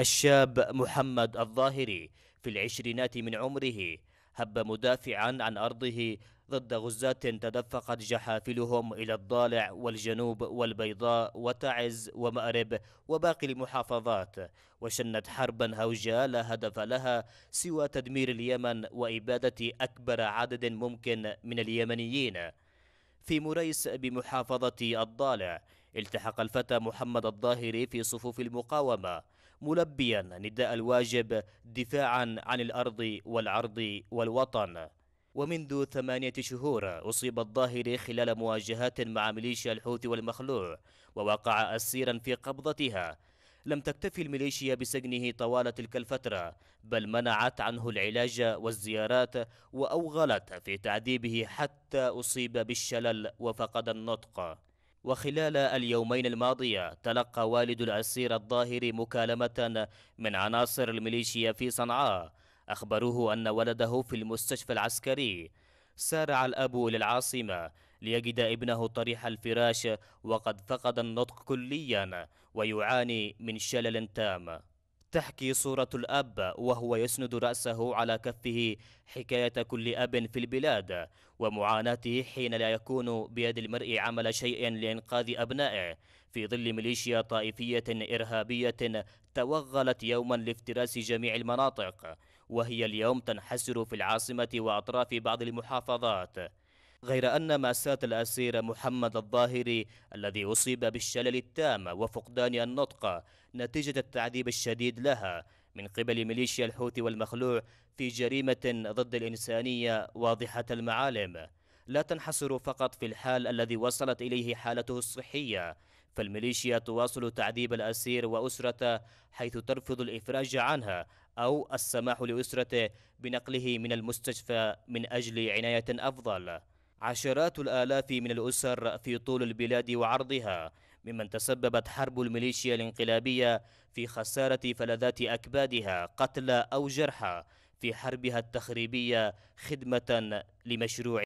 الشاب محمد الظاهري في العشرينات من عمره هب مدافعا عن أرضه ضد غزاة تدفقت جحافلهم إلى الضالع والجنوب والبيضاء وتعز ومأرب وباقي المحافظات وشنت حربا هوجة لا هدف لها سوى تدمير اليمن وإبادة أكبر عدد ممكن من اليمنيين في مريس بمحافظة الضالع التحق الفتى محمد الظاهري في صفوف المقاومة ملبيا نداء الواجب دفاعا عن الأرض والعرض والوطن ومنذ ثمانية شهور أصيب الظاهري خلال مواجهات مع ميليشيا الحوثي والمخلوع ووقع أسيرا في قبضتها لم تكتفي الميليشيا بسجنه طوال تلك الفترة بل منعت عنه العلاج والزيارات وأوغلت في تعذيبه حتى أصيب بالشلل وفقد النطق وخلال اليومين الماضية تلقى والد الأسير الظاهر مكالمة من عناصر الميليشيا في صنعاء أخبروه أن ولده في المستشفى العسكري سارع الأب للعاصمة ليجد ابنه طريح الفراش وقد فقد النطق كليا ويعاني من شلل تام تحكي صورة الأب وهو يسند رأسه على كفه حكاية كل أب في البلاد ومعاناته حين لا يكون بيد المرء عمل شيء لإنقاذ أبنائه في ظل ميليشيا طائفية إرهابية توغلت يوما لافتراس جميع المناطق وهي اليوم تنحسر في العاصمة وأطراف بعض المحافظات غير أن مأساة الأسير محمد الظاهري الذي أصيب بالشلل التام وفقدان النطق نتيجة التعذيب الشديد لها من قبل ميليشيا الحوثي والمخلوع في جريمة ضد الإنسانية واضحة المعالم لا تنحصر فقط في الحال الذي وصلت إليه حالته الصحية فالميليشيا تواصل تعذيب الأسير وأسرته حيث ترفض الإفراج عنها أو السماح لأسرته بنقله من المستشفى من أجل عناية أفضل عشرات الآلاف من الأسر في طول البلاد وعرضها ممن تسببت حرب الميليشيا الانقلابية في خسارة فلذات أكبادها قتلى أو جرحى في حربها التخريبية خدمة لمشروع